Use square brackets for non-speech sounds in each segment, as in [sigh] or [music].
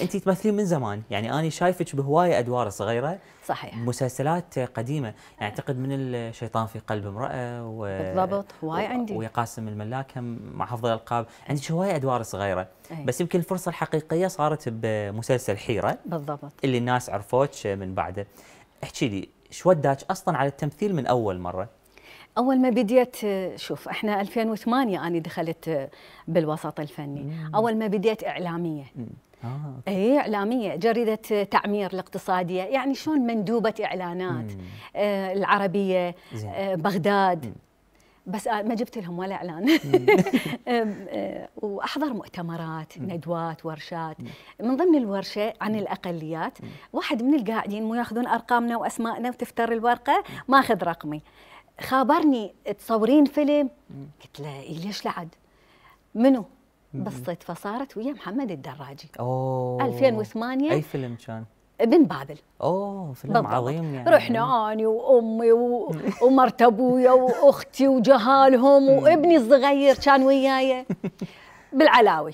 انت تمثلين من زمان يعني انا شايفك بهوايه ادوار صغيره صحيح مسلسلات قديمه يعني اعتقد من الشيطان في قلب امراه و بالضبط هواي عندي ويا قاسم الملاك هم مع حفظ الالقاب عندك هوايه ادوار صغيره أي. بس يمكن الفرصه الحقيقيه صارت بمسلسل حيره بالضبط اللي الناس عرفوك من بعده احكي لي شو وداك اصلا على التمثيل من اول مره اول ما بديت شوف احنا 2008 انا دخلت بالوسط الفني مم. اول ما بديت اعلاميه مم. آه. اي اعلاميه جريده تعمير الاقتصاديه يعني شلون مندوبه اعلانات آه العربيه زين. آه بغداد مم. بس آه، ما جبت لهم ولا اعلان [laughs] آه، واحضر مؤتمرات ندوات ورشات من ضمن الورشه عن الاقليات واحد من القاعدين مو ياخذون ارقامنا واسمائنا وتفتر الورقه ماخذ رقمي خابرني تصورين فيلم قلت له إيه، ليش لعد منو بسطت فصارت ويا محمد الدراجي اوه 2008 اي فيلم كان؟ ابن بابل اوه فيلم بالضبط. عظيم يعني رحنا اني وامي و... [laughs] ومرت ابويا واختي وجهالهم وابني الصغير كان وياي [laughs] بالعلاوي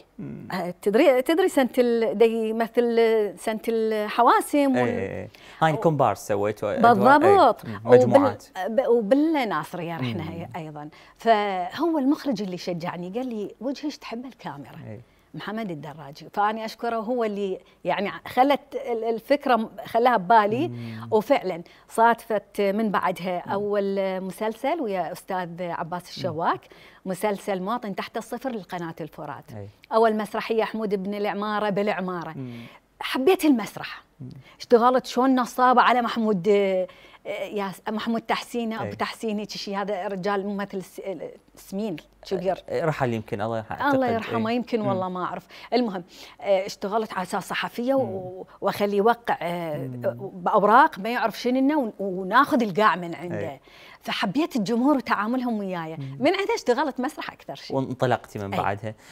آه، تدري تدري سنه ال... مثل سنت الحواسم إيه، إيه، وال... ايه هاي كومبارس سويته إيه، بالضبط مجموعات وبال... آه، وبالناصريه يعني رحنا ايضا فهو المخرج اللي شجعني قال لي وجهك تحب الكاميرا ايه محمد الدراجي فأنا أشكره هو اللي يعني خلت الفكرة خلاها ببالي وفعلا صادفت من بعدها أول مسلسل ويا أستاذ عباس الشواك مسلسل مواطن تحت الصفر لقناة الفرات أول مسرحية حمود بن العمارة بالعمارة حبيت المسرح اشتغلت شلون نصابه على محمود آه، يا محمود تحسينه ابو إيه. تحسينه شي هذا رجال ممثل سمين كبير إيه، إيه، رحل يمكن الله يرحمه الله يرحمه يمكن والله ما اعرف المهم آه، اشتغلت على اساس صحفيه واخلي يوقع آه، باوراق ما يعرف شنو وناخذ القاع من عنده فحبيت الجمهور وتعاملهم وياي من عندها اشتغلت مسرح اكثر شيء وانطلقتي من بعدها